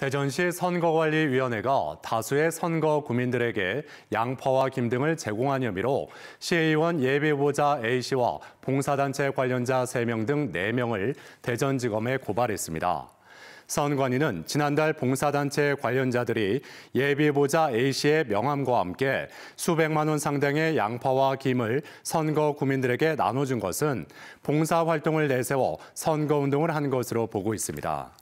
대전시 선거관리위원회가 다수의 선거 구민들에게 양파와 김 등을 제공한 혐의로 시의원 예비 후보자 A씨와 봉사단체 관련자 3명 등 4명을 대전지검에 고발했습니다. 선관위는 지난달 봉사단체 관련자들이 예비보자 A씨의 명함과 함께 수백만 원 상당의 양파와 김을 선거 구민들에게 나눠준 것은 봉사활동을 내세워 선거운동을 한 것으로 보고 있습니다.